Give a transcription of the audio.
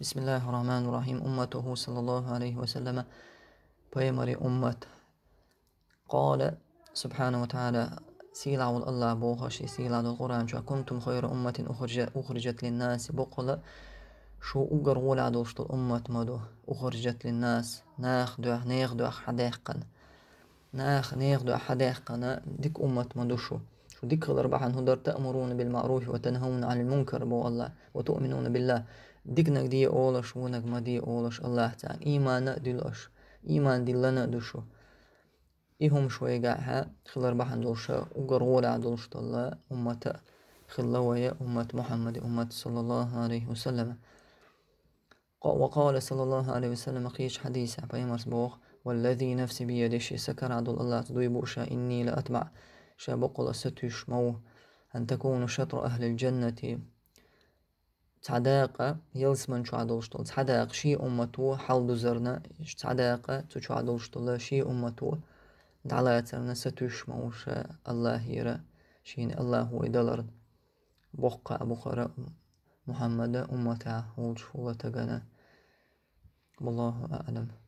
بسم الله الرحمن الرحيم أمته صلى الله عليه وسلم بيمري أمة قال سبحانه وتعالى سيلعوا الله بوخش سيلا القرآن شو كنتم خير أمة أخرجت, أخرجت للناس بقل شو أجر ولا دوشت الأمة مدو أخرجت للناس ناخ ناخدو ناخدو حداقا ناخ ناخدو حداقا ديك أمة مدو شو ذكر الأربعة هدر تأمرون بالمعروف وتنهون عن المنكر بو الله وتؤمنون بالله ديكنك دي أولش ونك ما دي أولش الله تعالى إيمان دلش إيمان دلنا دشو إيهم شوي قاعها خل أربعة دولشة وقرورة دولشة الله أمتا خلوية أمة محمد أمة صلى الله عليه وسلم وقال صلى الله عليه وسلم قيش حديث بيمرس بوخ والذي نفسي بيدش سكر عدو الله تدوي بوشا إني لأتبع شابق الأسد يشمو أن تكون شطر أهل الجنة تعداقة يلس من طول تعداق شي أمتو حال دوزرنا تعداقة طول شي أمتو دعلا ترنا ستشموش الله يرى شين الله هو دلر بقى بقرة محمد أمتا هولش هو تغنى والله أعلم